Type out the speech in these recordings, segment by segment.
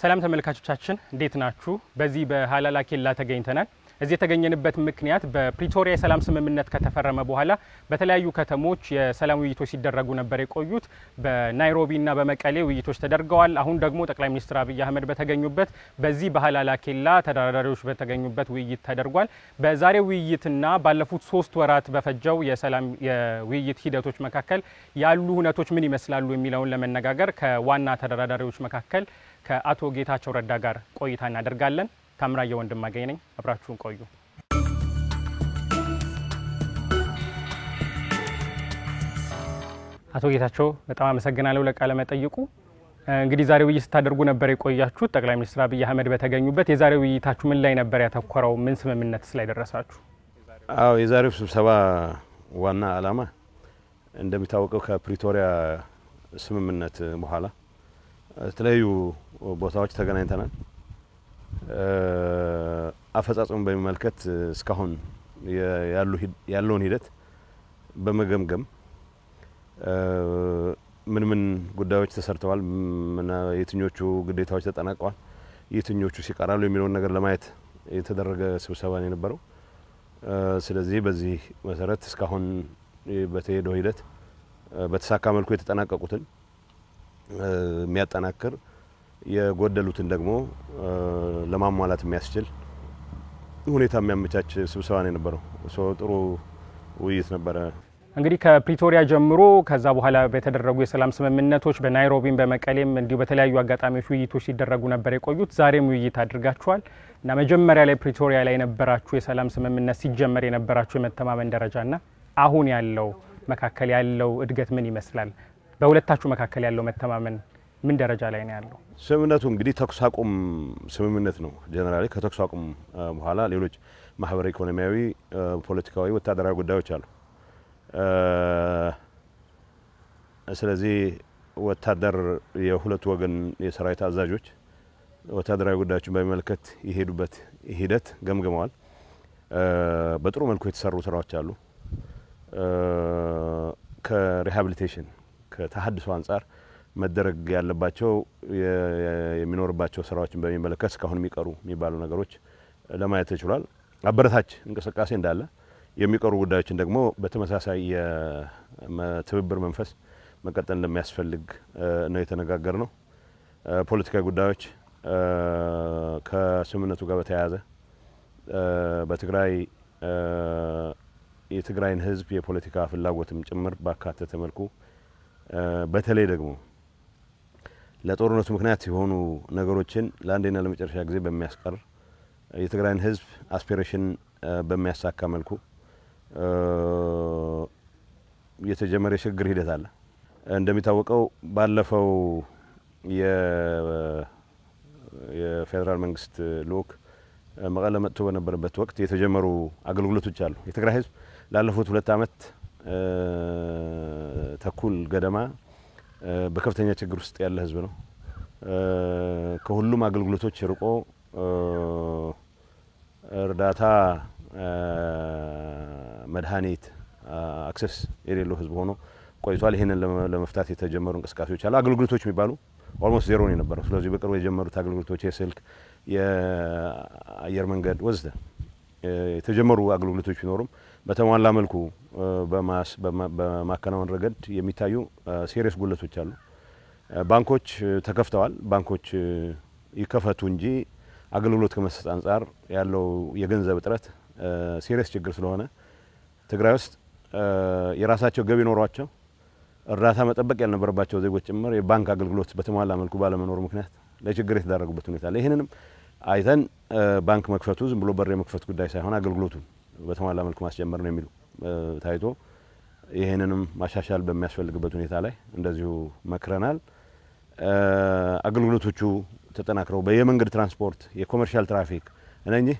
ሰላም ተመልካቾቻችን እንዴት ናችሁ? በዚህ በሀላላ ኬላ ተገኝተናል። እዚህ የተገኘንበት ምክንያት በፕሪቶሪያ የሰላም ስምምነት ከተፈረመ በኋላ በተለያዩ ከተሞች የሰላም ውይይቶች ሲደረጉ ነበር የቆዩት። በናይሮቢና በመቀሌ ውይይቶች ተደርገዋል። አሁን ደግሞ ጠቅላይ ሚኒስትር አብይ አህመድ በተገኙበት በዚህ በሀላላ ኬላ ተደራዳሪዎች በተገኙበት ውይይት ተደርጓል። በዛሬው ውይይትና ባለፉት ሶስት ወራት በፈጀው የሰላም የውይይት ሂደቶች መካከል ያሉ ሁነቶች ምን ይመስላሉ የሚለውን ለመነጋገር ከዋና ተደራዳሪዎች መካከል ከአቶ ጌታቸው ረዳ ጋር ቆይታ እናደርጋለን። ታምራየ ወንድማገኝ ነኝ። አብራችሁን ቆዩ። አቶ ጌታቸው በጣም አመሰግናለሁ ለቃለ መጠይቁ። እንግዲህ ዛሬ ውይይት ስታደርጉ ነበር የቆያችሁት። ጠቅላይ ሚኒስትር አብይ አህመድ በተገኙበት የዛሬ ውይይታችሁ ምን ላይ ነበር ያተኮረው? ምን ስምምነት ላይ ደረሳችሁ? አዎ የዛሬው ስብሰባ ዋና ዓላማ እንደሚታወቀው ከፕሪቶሪያ ስምምነት በኋላ የተለያዩ ቦታዎች ተገናኝተናል። አፈጻጸሙን በሚመልከት እስካሁን ያለውን ሂደት በመገምገም ምን ምን ጉዳዮች ተሰርተዋል፣ የትኞቹ ግዴታዎች ተጠናቀዋል፣ የትኞቹ ሲቀራሉ የሚለውን ነገር ለማየት የተደረገ ስብሰባ ነው የነበረው። ስለዚህ በዚህ መሰረት እስካሁን በተሄደው ሂደት በተሳካ መልኩ የተጠናቀቁትን የሚያጠናክር የጎደሉትን ደግሞ ለማሟላት የሚያስችል ሁኔታ የሚያመቻች ስብሰባ ነው የነበረው። ጥሩ ውይይት ነበረ። እንግዲህ ከፕሪቶሪያ ጀምሮ ከዛ በኋላ በተደረጉ የሰላም ስምምነቶች በናይሮቢም በመቀሌም እንዲሁ በተለያዩ አጋጣሚዎች ውይይቶች ሲደረጉ ነበር የቆዩት። ዛሬም ውይይት አድርጋችኋል እና መጀመሪያ ላይ ፕሪቶሪያ ላይ የነበራችሁ የሰላም ስምምነት ሲጀመር የነበራችሁ የመተማመን ደረጃና አሁን ያለው መካከል ያለው እድገት ምን ይመስላል? በሁለታችሁ መካከል ያለው መተማመን ምን ደረጃ ላይ ነው ያለው? ስምምነቱ እንግዲህ ተኩስ አቁም ስምምነት ነው። ጀነራሊ ከተኩስ አቁም በኋላ ሌሎች ማህበራዊ፣ ኢኮኖሚያዊ፣ ፖለቲካዊ፣ ወታደራዊ ጉዳዮች አሉ። ስለዚህ ወታደር የሁለቱ ወገን የሰራዊት አዛዦች ወታደራዊ ጉዳዮችን በሚመለከት የሄዱበት ሂደት ገምግመዋል። በጥሩ መልኩ የተሰሩ ስራዎች አሉ። ከሪሃብሊቴሽን ከተሀድሶ አንጻር መደረግ ያለባቸው የሚኖርባቸው ስራዎችን በሚመለከት እስካሁን የሚቀሩ የሚባሉ ነገሮች ለማየት ተችሏል። አበረታች እንቅስቃሴ እንዳለ የሚቀሩ ጉዳዮችን ደግሞ በተመሳሳይ የትብብር መንፈስ መቀጠል እንደሚያስፈልግ ነው የተነጋገር ነው። ፖለቲካዊ ጉዳዮች ከስምምነቱ ጋር በተያያዘ በትግራይ የትግራይን ህዝብ የፖለቲካ ፍላጎትም ጭምር ባካተተ መልኩ በተለይ ደግሞ ለጦርነቱ ምክንያት የሆኑ ነገሮችን ለአንዴና ለመጨረሻ ጊዜ በሚያስቀር የትግራይን ህዝብ አስፒሬሽን በሚያሳካ መልኩ የተጀመረ የሽግግር ሂደት አለ። እንደሚታወቀው ባለፈው የፌዴራል መንግስት ልኡክ መቀለ መጥቶ በነበረበት ወቅት የተጀመሩ አገልግሎቶች አሉ። የትግራይ ህዝብ ላለፉት ሁለት ዓመት ተኩል ገደማ በከፍተኛ ችግር ውስጥ ያለ ህዝብ ነው። ከሁሉም አገልግሎቶች ርቆ እርዳታ፣ መድኃኒት አክሰስ የሌለው ህዝብ ሆኖ ቆይቷል። ይህንን ለመፍታት የተጀመሩ እንቅስቃሴዎች አሉ። አገልግሎቶች የሚባሉ ኦልሞስት ዜሮ ነው የነበረው። ስለዚህ በቅርቡ የጀመሩት አገልግሎቶች የስልክ፣ የአየር መንገድ ወዘተ የተጀመሩ አገልግሎቶች ቢኖሩም በተሟላ መልኩ በማከናወን ረገድ የሚታዩ ሴሪየስ ጉለቶች አሉ። ባንኮች ተከፍተዋል። ባንኮች ይከፈቱ እንጂ አገልግሎት ከመስጠት አንጻር ያለው የገንዘብ እጥረት ሴሪየስ ችግር ስለሆነ ትግራይ ውስጥ የራሳቸው ገቢ ኖሯቸው እርዳታ መጠበቅ ያልነበረባቸው ዜጎች ጭምር የባንክ አገልግሎት በተሟላ መልኩ ባለመኖሩ ምክንያት ለችግር የተዳረጉበት ሁኔታ አለ። ይህንንም አይተን ባንክ መክፈቱ ዝም ብሎ በር የመክፈት ጉዳይ ሳይሆን አገልግሎቱ በተሟላ መልኩ ማስጀመር ነው የሚሉ ታይቶ ይህንንም ማሻሻል በሚያስፈልግበት ሁኔታ ላይ እንደዚሁ መክረናል። አገልግሎቶቹ ተጠናክረው በየመንገድ ትራንስፖርት፣ የኮመርሻል ትራፊክ እነኚህ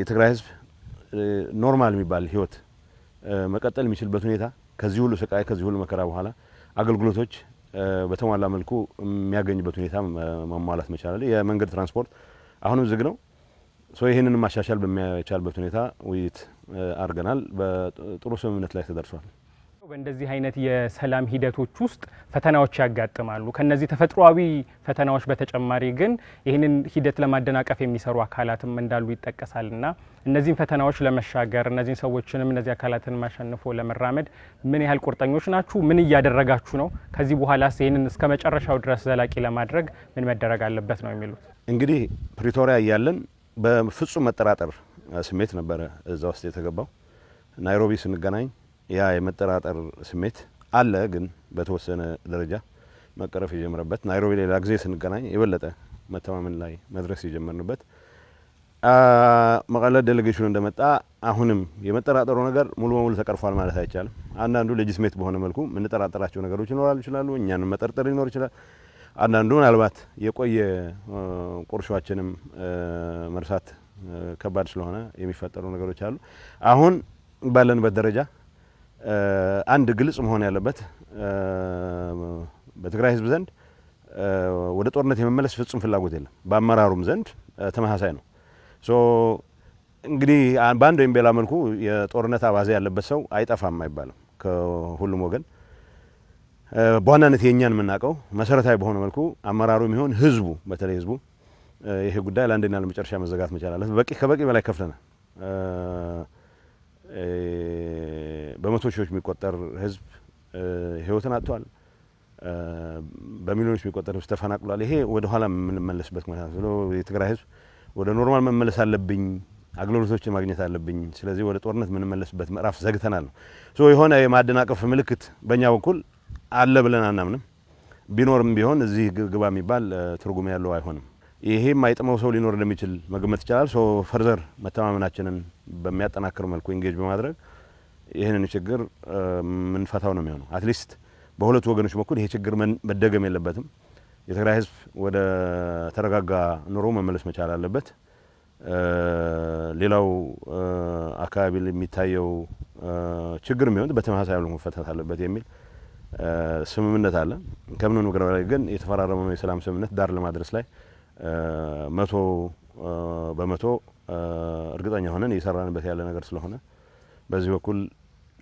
የትግራይ ሕዝብ ኖርማል የሚባል ህይወት መቀጠል የሚችልበት ሁኔታ ከዚህ ሁሉ ስቃይ ከዚህ ሁሉ መከራ በኋላ አገልግሎቶች በተሟላ መልኩ የሚያገኝበት ሁኔታ መሟላት መቻል አለ። የመንገድ ትራንስፖርት አሁንም ዝግ ነው። ሶ ይህንን ማሻሻል በሚቻልበት ሁኔታ ውይይት አድርገናል። በጥሩ ስምምነት ላይ ተደርሷል። በእንደዚህ አይነት የሰላም ሂደቶች ውስጥ ፈተናዎች ያጋጥማሉ። ከነዚህ ተፈጥሯዊ ፈተናዎች በተጨማሪ ግን ይህንን ሂደት ለማደናቀፍ የሚሰሩ አካላትም እንዳሉ ይጠቀሳል እና እነዚህን ፈተናዎች ለመሻገር እነዚህን ሰዎችንም እነዚህ አካላትን ማሸንፎ ለመራመድ ምን ያህል ቁርጠኞች ናችሁ? ምን እያደረጋችሁ ነው? ከዚህ በኋላስ ይህንን እስከ መጨረሻው ድረስ ዘላቂ ለማድረግ ምን መደረግ አለበት ነው የሚሉት። እንግዲህ ፕሪቶሪያ እያለን በፍጹም መጠራጠር ስሜት ነበረ እዛ ውስጥ የተገባው ናይሮቢ ስንገናኝ ያ የመጠራጠር ስሜት አለ፣ ግን በተወሰነ ደረጃ መቀረፍ የጀመረበት ናይሮቢ ሌላ ጊዜ ስንገናኝ የበለጠ መተማመን ላይ መድረስ የጀመርንበት መቀለ ዴሌጌሽኑ እንደመጣ አሁንም የመጠራጠሩ ነገር ሙሉ በሙሉ ተቀርፏል ማለት አይቻልም። አንዳንዱ ሌጅስሜት በሆነ መልኩ የምንጠራጠራቸው ነገሮች ይኖራሉ ይችላሉ፣ እኛንም መጠርጠር ሊኖር ይችላል። አንዳንዱ ምናልባት የቆየ ቁርሾችንም መርሳት ከባድ ስለሆነ የሚፈጠሩ ነገሮች አሉ። አሁን ባለንበት ደረጃ አንድ ግልጽ መሆን ያለበት በትግራይ ህዝብ ዘንድ ወደ ጦርነት የመመለስ ፍጹም ፍላጎት የለም። በአመራሩም ዘንድ ተመሳሳይ ነው። እንግዲህ በአንድ ወይም ቤላ መልኩ የጦርነት አባዜ ያለበት ሰው አይጠፋም አይባልም። ከሁሉም ወገን በዋናነት የእኛን የምናውቀው መሰረታዊ በሆነ መልኩ አመራሩ የሚሆን ህዝቡ፣ በተለይ ህዝቡ ይሄ ጉዳይ ለአንድና ለመጨረሻ መዘጋት መቻል በቂ ከበቂ በላይ ከፍለናል። በመቶ ሺዎች የሚቆጠር ህዝብ ህይወትን አጥቷል። በሚሊዮኖች የሚቆጠር ህዝብ ተፈናቅሏል። ይሄ ወደ ኋላ የምንመለስበት ምክንያት ብሎ የትግራይ ህዝብ ወደ ኖርማል መመለስ አለብኝ፣ አገልግሎቶች ማግኘት አለብኝ፣ ስለዚህ ወደ ጦርነት የምንመለስበት ምዕራፍ ዘግተናል ነው የሆነ የማደናቀፍ ምልክት በእኛ በኩል አለ ብለን አናምንም። ቢኖርም ቢሆን እዚህ ግባ የሚባል ትርጉም ያለው አይሆንም። ይሄ ማይጥመው ሰው ሊኖር እንደሚችል መገመት ይቻላል። ሶ ፈርዘር መተማመናችንን በሚያጠናክር መልኩ ኢንጌጅ በማድረግ ይህንን ችግር ምንፈታው ነው የሚሆነው። አትሊስት በሁለቱ ወገኖች በኩል ይሄ ችግር መደገም የለበትም። የትግራይ ህዝብ ወደ ተረጋጋ ኑሮ መመለስ መቻል አለበት። ሌላው አካባቢ የሚታየው ችግር የሚሆን በተመሳሳይ ያሉ መፈታት አለበት የሚል ስምምነት አለ። ከምንም ነገር በላይ ግን የተፈራረመው የሰላም ስምምነት ዳር ለማድረስ ላይ መቶ በመቶ እርግጠኛ ሆነን እየሰራንበት ያለ ነገር ስለሆነ በዚህ በኩል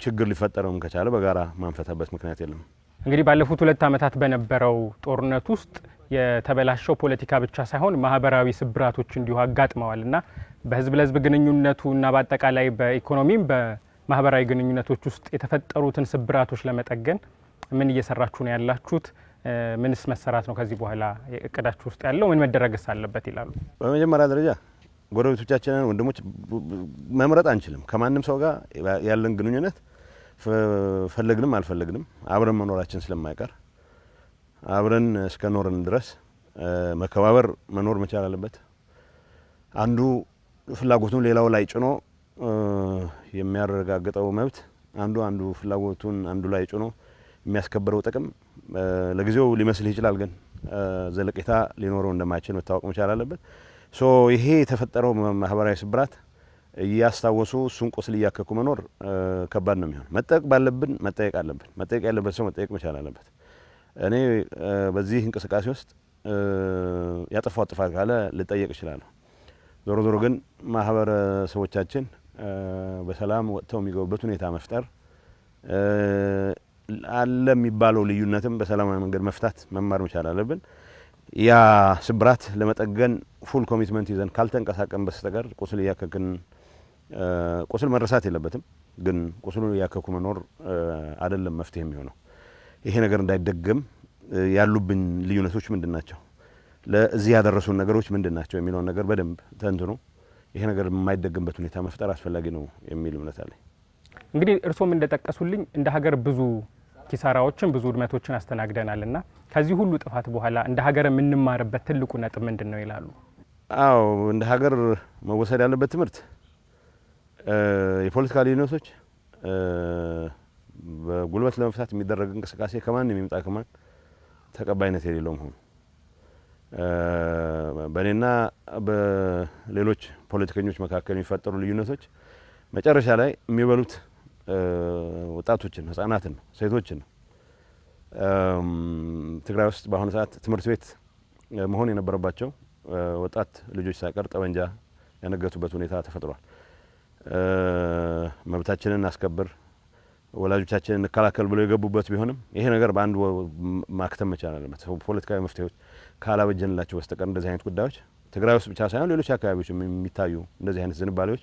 ችግር ሊፈጠረውም ከቻለ በጋራ ማንፈታበት ምክንያት የለም። እንግዲህ ባለፉት ሁለት ዓመታት በነበረው ጦርነት ውስጥ የተበላሸው ፖለቲካ ብቻ ሳይሆን ማህበራዊ ስብራቶች እንዲሁ አጋጥመዋል እና በህዝብ ለህዝብ ግንኙነቱ እና በአጠቃላይ በኢኮኖሚም በማህበራዊ ግንኙነቶች ውስጥ የተፈጠሩትን ስብራቶች ለመጠገን ምን እየሰራችሁ ነው ያላችሁት? ምንስ መሰራት ነው ከዚህ በኋላ እቅዳችሁ ውስጥ ያለው ምን መደረግስ አለበት ይላሉ? በመጀመሪያ ደረጃ ጎረቤቶቻችንን ወንድሞች መምረጥ አንችልም። ከማንም ሰው ጋር ያለን ግንኙነት ፈለግንም አልፈለግንም አብረን መኖራችን ስለማይቀር አብረን እስከ ኖርን ድረስ መከባበር መኖር መቻል አለበት። አንዱ ፍላጎቱን ሌላው ላይ ጭኖ የሚያረጋግጠው መብት አንዱ አንዱ ፍላጎቱን አንዱ ላይ ጭኖ የሚያስከብረው ጥቅም ለጊዜው ሊመስል ይችላል፣ ግን ዘለቄታ ሊኖረው እንደማይችል መታወቅ መቻል አለበት። ሶ ይሄ የተፈጠረው ማህበራዊ ስብራት እያስታወሱ እሱን ቁስል እያከኩ መኖር ከባድ ነው የሚሆን። መጠየቅ ባለብን መጠየቅ አለብን። መጠየቅ ያለበት ሰው መጠየቅ መቻል አለበት። እኔ በዚህ እንቅስቃሴ ውስጥ ያጠፋው ጥፋት ካለ ልጠየቅ እችላለሁ። ዞሮ ዞሮ ግን ማህበረሰቦቻችን በሰላም ወጥተው የሚገቡበት ሁኔታ መፍጠር አለ የሚባለው ልዩነትም በሰላማዊ መንገድ መፍታት መማር መቻል አለብን። ያ ስብራት ለመጠገን ፉል ኮሚትመንት ይዘን ካልተንቀሳቀን በስተቀር ቁስል እያከክን ቁስል መረሳት የለበትም፣ ግን ቁስሉ እያከኩ መኖር አይደለም መፍትሄ የሚሆነው። ይሄ ነገር እንዳይደገም ያሉብን ልዩነቶች ምንድን ናቸው፣ ለዚህ ያደረሱን ነገሮች ምንድን ናቸው የሚለውን ነገር በደንብ ተንትኖ ይሄ ነገር የማይደገምበት ሁኔታ መፍጠር አስፈላጊ ነው የሚል እምነት አለኝ። እንግዲህ እርስዎም እንደጠቀሱልኝ እንደ ሀገር ብዙ ኪሳራዎችን ብዙ ውድመቶችን አስተናግደናል እና ከዚህ ሁሉ ጥፋት በኋላ እንደ ሀገር የምንማርበት ትልቁ ነጥብ ምንድን ነው ይላሉ? አዎ እንደ ሀገር መወሰድ ያለበት ትምህርት የፖለቲካ ልዩነቶች በጉልበት ለመፍታት የሚደረግ እንቅስቃሴ ከማን የሚመጣ ከማን ተቀባይነት የሌለው መሆኑ በእኔና በሌሎች ፖለቲከኞች መካከል የሚፈጠሩ ልዩነቶች መጨረሻ ላይ የሚበሉት ወጣቶችን ህጻናትን ሴቶችን ትግራይ ውስጥ በአሁኑ ሰዓት ትምህርት ቤት መሆን የነበረባቸው ወጣት ልጆች ሳይቀር ጠመንጃ ያነገቱበት ሁኔታ ተፈጥሯል። መብታችንን እናስከብር፣ ወላጆቻችንን እንከላከል ብለው የገቡበት ቢሆንም ይሄ ነገር በአንድ ማክተም መቻል አለበት። ፖለቲካዊ መፍትሄዎች ካላበጀንላቸው በስተቀር እንደዚህ አይነት ጉዳዮች ትግራይ ውስጥ ብቻ ሳይሆን ሌሎች አካባቢዎች የሚታዩ እንደዚህ አይነት ዝንባሌዎች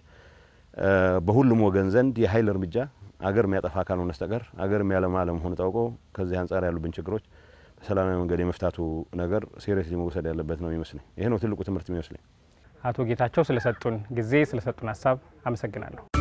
በሁሉም ወገን ዘንድ የኃይል እርምጃ አገር የሚያጠፋ ካልሆነ በስተቀር አገር የሚያለማ ለመሆኑ ታውቆ ከዚህ አንጻር ያሉብን ችግሮች በሰላማዊ መንገድ የመፍታቱ ነገር ሴሪየስሊ መወሰድ ያለበት ነው የሚመስለኝ። ይሄ ነው ትልቁ ትምህርት የሚመስለኝ። አቶ ጌታቸው ስለሰጡን ጊዜ ስለሰጡን ሀሳብ አመሰግናለሁ።